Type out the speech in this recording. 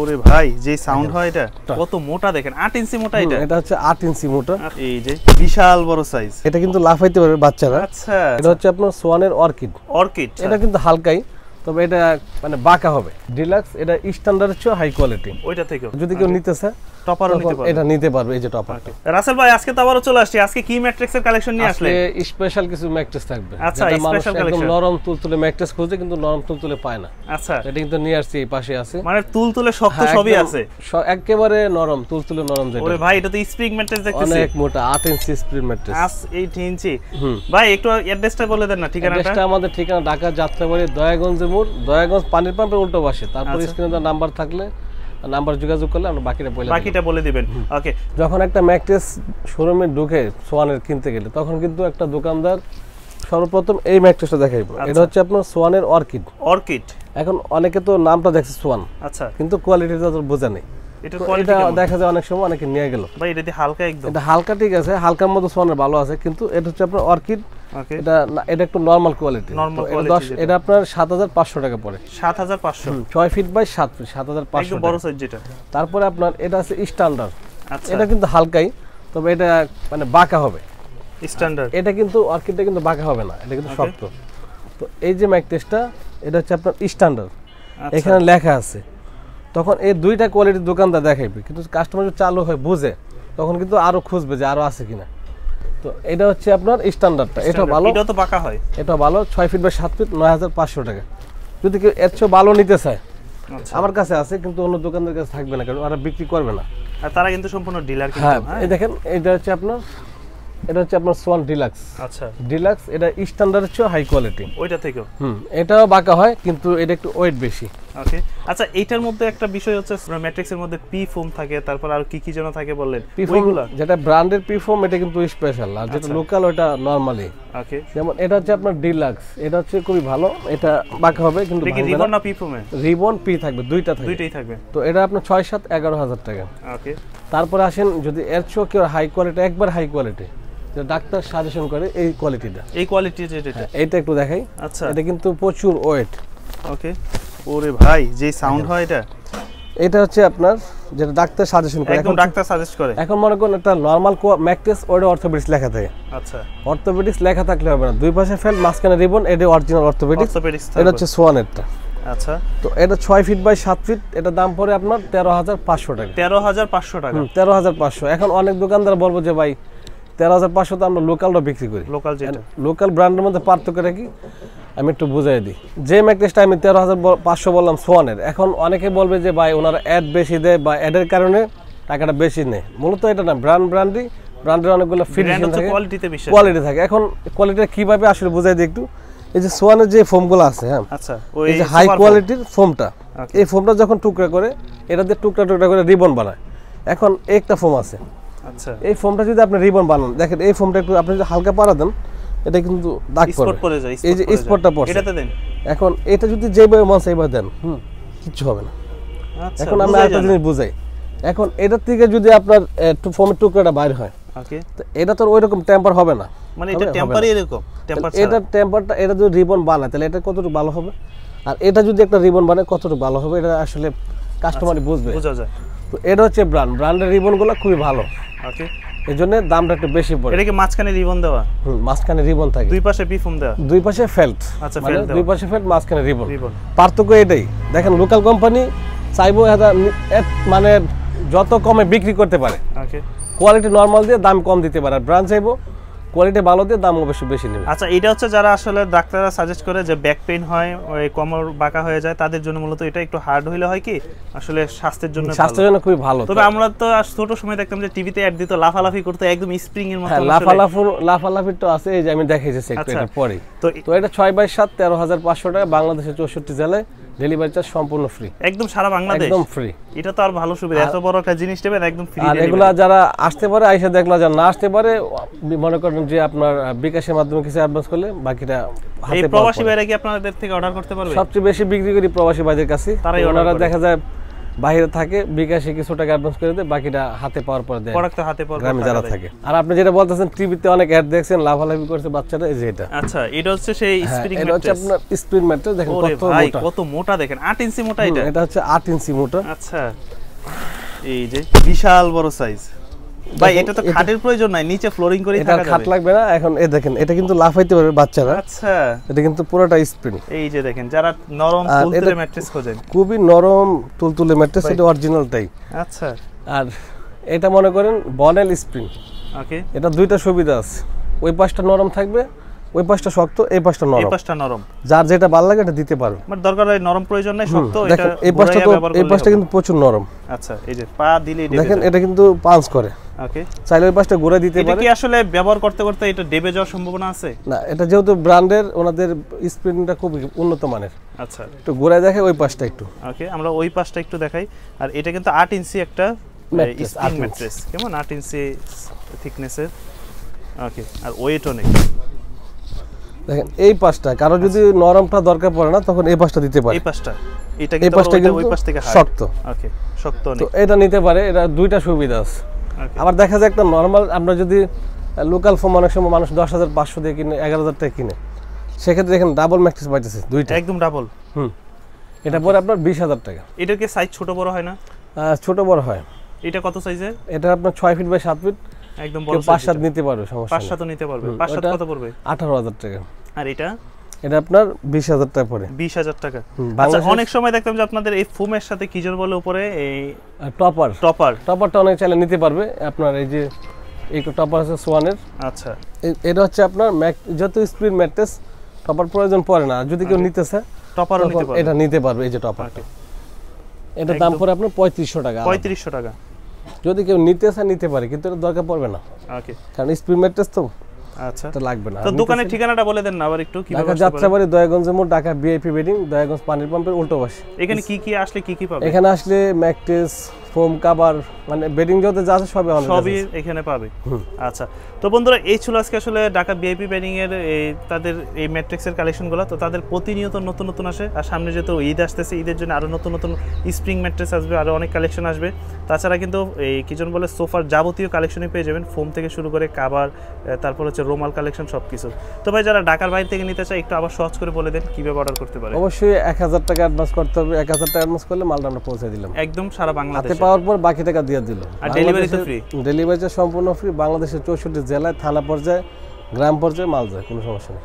ওরে ভাই যে সাউন্ড হয় এটা কত মোটা দেখেন 8 ইঞ্চি মোটা এটা এটা হচ্ছে 8 ইঞ্চি মোটা এই যে বিশাল বড় সাইজ এটা কিন্তু লাফাইতে পারে বাচ্চারা আচ্ছা এটা আচ্ছা। হচ্ছে আপনার সোয়ানের অর্কিড অর্কিড এটা আচ্ছা। কিন্তু হালকাই তবে এটা মানে বাঁকা হবে ডিলাক্স এটা স্ট্যান্ডার্ড চেয়ে হাই কোয়ালিটি ওইটা থেকে যদি কেউ আচ্ছা। নিতে চায় আচ্ছা, তুলতুলে আচ্ছা। মানে হ্যাঁ, সবই আছে একেবারে নরম তুলতুলে নরম ভাই এটা তো একটু বলে দেন আমাদের ঠিকানা ঢাকা যাত্রাবাড়ি দয়াগঞ্জের মোড় দয়াগঞ্জ পানির পাম্পের উল্টো পাশে তারপর আচ্ছা। স্ক্রিনে নাম্বার থাকলে নাম্বার যোগাযোগ করলে আমরা বাকিটা বলে বাকিটা বলে দিবেন ওকে যখন একটা ম্যাকটেস শোরুমে ঢুকে সোয়ানের কিনতে গেলে তখন কিন্তু একটা দোকানদার সর্বপ্রথম এই ম্যাকটেসটা দেখাইবো আচ্ছা। এটা হচ্ছে আপনার সোয়ানের অর্কিড অর্কিড এখন অনেকে তো নামটা দেখছে সোয়ান আচ্ছা কিন্তু কোয়ালিটি তো বোঝা নেই এটা দেখা যায় অনেক সময় অনেকে নিয়ে গেল ভাই এটা হালকা একদম এটা হালকা ঠিক আছে হালকার মতো সোয়ানের ভালো আছে কিন্তু এটা হচ্ছে আপনার অর্কিড এটা এটা একটু নরমাল কোয়ালিটি এটা আপনার 7500 টাকা পড়ে 7500 6 ফিট বাই 7 ফিট 7500 একটু বড় সাইজ যেটা তারপরে আপনার এটা আছে স্ট্যান্ডার্ড আচ্ছা। এটা কিন্তু হালকাই তবে এটা মানে বাঁকা হবে স্ট্যান্ডার্ড এটা কিন্তু অর্কিডটা কিন্তু বাঁকা হবে না এটা কিন্তু শক্ত তো এই যে ম্যাক টেস্টটা এটা হচ্ছে আপনার স্ট্যান্ডার্ড আচ্ছা। এখানে লেখা আছে তখন এই দুইটা কোয়ালিটির দোকানদার দেখাইবে কিন্তু কাস্টমার চালু হয় বুঝে তখন কিন্তু আরো খুঁজবে যে আরো আছে কিনা তো এটা হচ্ছে আপনার স্ট্যান্ডার্ডটা এটা ভালো এটা তো পাকা হয় এটা ভালো 6 ফিট বাই 7 ফিট 9500 টাকা যদি কেউ এর চেয়ে ভালো নিতে চায় আচ্ছা। আমার কাছে আছে কিন্তু অন্য দোকানদার কাছে থাকবে না কারণ ওরা বিক্রি করবে না আর তারা কিন্তু সম্পূর্ণ ডিলার কিন্তু হ্যাঁ, হ্যাঁ এই দেখেন এটা হচ্ছে আপনার এটা হচ্ছে আপনার সোয়াল ডিলাক্স আচ্ছা ডিলাক্স এটা স্ট্যান্ডার্ড চেয়ে হাই কোয়ালিটি ওইটা থেকে হুম এটাও বাঁকা হয় কিন্তু এটা একটু ওয়েট বেশি ওকে আচ্ছা এইটার মধ্যে একটা বিষয় হচ্ছে ম্যাট্রিক্সের মধ্যে পি ফোম থাকে তারপর আর কি কি যেন থাকে বললেন ওইগুলো যেটা ব্র্যান্ডের পি ফোম এটা কিন্তু স্পেশাল আর যেটা লোকাল আচ্ছা। ওটা নরমালি ওকে যেমন এটা হচ্ছে আপনার ডিলাক্স এটা হচ্ছে খুবই ভালো এটা বাঁকা হবে কিন্তু রিবন না পি ফোমে রিবন পি থাকবে দুইটা থাকবে দুইটাই থাকবে তো এটা আপনার ছয় সাত এগারো হাজার টাকা ওকে তারপর আসেন যদি এর চেয়েও কেউ হাই কোয়ালিটি একবার হাই কোয়ালিটি ডাক্তার সাজেশন করে এই কোয়ালিটিটা এই কোয়ালিটি যেটা হ্যাঁ, এটা একটু দেখাই আচ্ছা এটা কিন্তু প্রচুর ওয়েট ওকে ওরে ভাই যে সাউন্ড হয় এটা এটা হচ্ছে আপনার যেটা ডাক্তার সাজেশন করে একদম ডাক্তার সাজেস্ট করে এখন মনে করুন একটা নরমাল ম্যাকটেস ওটা অর্থোপেডিক্স লেখা থাকে আচ্ছা অর্থোপেডিক্স লেখা থাকলে হবে না দুই পাশে ফেল মাঝখানে রিবন এটা অরিজিনাল অর্থোপেডিক্স অর্থোপেডিক্স এটা হচ্ছে সোয়ান এটা আচ্ছা তো এটা ছয় ফিট বাই সাত ফিট এটা দাম পড়ে আপনার তেরো হাজার পাঁচশো টাকা তেরো হাজার পাঁচশো টাকা তেরো হাজার পাঁচশো এখন অনেক দোকানদার বলবো যে ভাই তেরো হাজার পাঁচশো তো আমরা লোকালটা বিক্রি করি লোকাল যেটা লোকাল ব্র্যান্ডের মধ্যে পার্থক্য রাখি আমি একটু বুঝাই দিই যে ম্যাকটেসটা আমি তেরো হাজার পাঁচশো বললাম সোয়ানের এখন অনেকে বলবে যে ভাই ওনার অ্যাড বেশি দেয় বা অ্যাডের কারণে টাকাটা বেশি নেয় মূলত এটা না ব্র্যান্ড ব্র্যান্ডই ব্র্যান্ডের অনেকগুলো ফিনিশিং থাকে কোয়ালিটি থাকে এখন কোয়ালিটিটা কীভাবে আসলে বুঝাই দিই একটু এই যে সোয়ানের যে ফোমগুলো আছে হ্যাঁ আচ্ছা এই যে হাই কোয়ালিটির ফোমটা এই ফোমটা যখন টুকরা করে এটা দিয়ে টুকরা টুকরা করে রিবন বানায় এখন একটা ফোম আছে আচ্ছা এই ফোমটা যদি আপনি রিবন বানান দেখেন এই ফোমটা একটু আপনি যদি হালকা পাড়া দেন এটা কিন্তু দাগ স্পট পড়ে যায় এই যে স্পটটা পড়ে এটাতে দেন এখন এটা যদি যেভাবে মন সেইভাবে দেন হুম কিচ্ছু হবে না আচ্ছা, এখন আমি আরেকটা জিনিস বুঝাই এখন এটার থেকে যদি আপনার ফোমের টুকরাটা বাইরে হয় এটা তো ওইরকম টেম্পার হবে না মানে এটা টেম্পারই এরকম টেম্পার এটা টেম্পারটা এটা যদি রিবন বানায় তাহলে এটা কতটুকু ভালো হবে আর এটা যদি একটা রিবন বানায় কতটুকু ভালো হবে এটা আসলে কাস্টমারই আচ্ছা, বুঝবে বোঝা যায় তো এটা হচ্ছে ব্র্যান্ড ব্র্যান্ডের রিবনগুলো খুবই ভালো ওকে দামটা একটু বেশি পড়ে এটা কি মাঝখানে রিবন দেওয়া হুম মাঝখানে রিবন থাকে দুই পাশে পিফুম দেওয়া দুই পাশে ফেল্ট আচ্ছা মানে দুই পাশে ফেল্ট মাঝখানে রিবন পার্থক্য এটাই দেখেন লোকাল কোম্পানি চাইবো মানে যত কমে বিক্রি করতে পারে কোয়ালিটি নর্মাল দিয়ে দাম কম দিতে পারে আর চাইবো কোয়ালিটি ভালো দিয়ে দাম অবশ্যই বেশি নেবে আচ্ছা এটা হচ্ছে যারা আসলে ডাক্তাররা সাজেস্ট করে যে ব্যাক পেইন হয় ওই কোমর বাঁকা হয়ে যায় তাদের জন্য মূলত এটা একটু হার্ড হইলে হয় কি আসলে স্বাস্থ্যের জন্য স্বাস্থ্যের জন্য খুবই ভালো তবে আমরা তো ছোট সময় দেখতাম যে টিভিতে অ্যাড দিত লাফালাফি করতে একদম স্প্রিং এর মতো হ্যাঁ, লাফালাফি লাফালাফি তো আছে এই যে আমি দেখাইছি একটু আচ্ছা। এটা পরে তো এটা 6 বাই 7 13500 টাকা বাংলাদেশে 64 জেলায় ডেলিভারি চার্জ সম্পূর্ণ ফ্রি একদম সারা বাংলাদেশ একদম ফ্রি এটা তো আর ভালো সুবিধা এত বড় একটা জিনিস একদম ফ্রি আর এগুলা যারা আসতে পারে আইসা দেখলা যারা না আসতে পারে মনে করেন যে আপনার বিকাশের মাধ্যমে কিছু অ্যাডভান্স করলে বাকিটা এই প্রবাসী ভাইরা কি আপনাদের থেকে অর্ডার করতে পারবে সবচেয়ে বেশি বিক্রি করি প্রবাসী ভাইদের কাছে তারাই ওনারা দেখা যায় বাইরে থাকে বিকাশে কিছু টাকা অ্যাডভান্স করে দেয় বাকিটা হাতে পাওয়ার পরে দেয় প্রোডাক্ট হাতে পাওয়ার গ্রামে যারা থাকে আর আপনি যেটা বলতেছেন টিভিতে অনেক অ্যাড দেখছেন লাভালাভি করছে বাচ্চাটা এই যে এটা আচ্ছা এটা হচ্ছে সেই স্প্রিং হ্যাঁ, এটা হচ্ছে আপনার স্প্রিং ম্যাট্রেস দেখেন কত মোটা কত মোটা দেখেন 8 ইঞ্চি মোটা এটা এটা হচ্ছে 8 ইঞ্চি মোটা আচ্ছা এই যে বিশাল বড় সাইজ ভাই এটা তো খাটের প্রয়োজন নাই নিচে ফ্লোরিং করে এটা খাট লাগবে না এখন এ দেখেন এটা কিন্তু লাফাইতে পারে বাচ্চারা আচ্ছা এটা কিন্তু পুরোটা স্প্রিং এই যে দেখেন যারা নরম তুলতুলে ম্যাট্রেস খোঁজেন খুবই নরম তুলতুলে ম্যাট্রেস এটা অরিজিনালটাই আচ্ছা আর এটা মনে করেন বনেল স্প্রিং ওকে এটা দুইটা সুবিধা আছে ওই পাশটা নরম থাকবে ওই পাশটা শক্ত এই পাশটা নরম এই পাশটা নরম যার যেটা ভালো লাগে এটা দিতে পারো মানে দরকার নরম প্রয়োজন নাই শক্ত এটা এই পাশটা তো এই পাশটা কিন্তু প্রচুর নরম আচ্ছা এই যে পা দিলে দেখেন এটা কিন্তু পাঞ্চ করে ওকে চাইলে ওই পাশটা ঘুরে দিতে পারে এটা কি আসলে ব্যবহার করতে করতে এটা ডেবে যাওয়ার সম্ভাবনা আছে না এটা যেহেতু ব্র্যান্ডের ওনাদের স্প্রিংটা খুব উন্নত মানের আচ্ছা একটু ঘুরে দেখে ওই পাশটা একটু ওকে আমরা ওই পাশটা একটু দেখাই আর এটা কিন্তু 8 ইঞ্চি একটা ম্যাট্রেস কেমন 8 ইঞ্চি থিকনেসের ওকে আর ওয়েট অনেক দেখেন এই পাশটা কারো যদি আচ্ছা। নরমটা দরকার পড়ে না তখন এই পাশটা দিতে পারে এই পাশটা এটা কিন্তু পাশটা কিন্তু ওই পাশ থেকে শক্ত ওকে শক্ত তো এটা নিতে পারে এটা দুইটা সুবিধা আছে আবার দেখা যায় একটা নরমাল আমরা যদি লোকাল ফোম অনেক সময় মানুষ দশ হাজার পাঁচশো দিয়ে কিনে এগারো হাজার টাকা কিনে সেক্ষেত্রে দেখেন ডাবল ম্যাক্সিস পাইতেছে দুইটা একদম ডাবল হুম এটা পরে আপনার বিশ হাজার টাকা এটার কি সাইজ ছোট বড় হয় না ছোট বড় হয় এটা কত সাইজের এটা আপনার ছয় ফিট বাই সাত ফিট একদম বড় নিতে সমস্যা নিতে পারবে কত পড়বে 18000 টাকা আর এটা এটা আপনার 20000 টাকা পড়ে 20000 টাকা আচ্ছা অনেক সময় দেখতাম যে আপনাদের এই সাথে বলে উপরে এই টপার টপার টপারটা অনেক চাইলে নিতে পারবে আপনার এই যে টপার আছে সোয়ানের আচ্ছা এটা হচ্ছে আপনার ম্যাক যত স্পিড ম্যাট্রেস টপার প্রয়োজন পড়ে না যদি কেউ আচ্ছা। নিতেছে টপারও নিতে পারবে এটা নিতে পারবে এই যে টপারটা এটা দাম পড়ে আপনার 3500 টাকা 3500 টাকা যদি কেউ নিতে চায় নিতে পারে কিন্তু এটা দরকার পড়বে না ওকে কারণ স্পিড ম্যাট্রেস তো আচ্ছা তো লাগবে না তো দোকানের ঠিকানাটা বলে দেন না আবার একটু কিভাবে ঢাকা যাত্রাবাড়ি দয়াগঞ্জ মোড় ঢাকা বিআইপি বিল্ডিং দয়াগঞ্জ পানির পাম্পের উল্টো পাশে এখানে কি কি আসলে কি কি পাবে এখানে আসলে ম্যাকটেস ফোম কাবার মানে বেডিং যত যা আছে সবই সবই এখানে পাবে আচ্ছা তো বন্ধুরা এই ছিল আজকে আসলে ঢাকা বিআইপি বেডিং এর এই তাদের এই ম্যাট্রিক্সের কালেকশনগুলো তো তাদের প্রতিনিয়ত নতুন নতুন আসে আর সামনে যেহেতু ঈদ আসতেছে ঈদের জন্য আরও নতুন নতুন স্প্রিং ম্যাট্রিক্স আসবে আরও অনেক কালেকশন আসবে তাছাড়া কিন্তু এই কিজন বলে সোফার যাবতীয় কালেকশনই পেয়ে যাবেন ফোম থেকে শুরু করে কাবার তারপর হচ্ছে রোমাল কালেকশন সব কিছু তো ভাই যারা ঢাকার বাইরে থেকে নিতে চায় একটু আবার সহজ করে বলে দেন কীভাবে অর্ডার করতে পারে অবশ্যই এক হাজার টাকা অ্যাডভান্স করতে হবে এক হাজার টাকা অ্যাডভান্স করলে মালটা আমরা পৌঁছে দিলাম একদম সারা বাংলাদেশে পাওয়ার পর বাকি টাকা দিয়ে দিল ডেলিভারিটা ডেলিভারি সম্পূর্ণ ফ্রি বাংলাদেশের চৌষট্টি জেলায় থানা পর্যায়ে গ্রাম পর্যায়ে মাল যায় কোনো সমস্যা নেই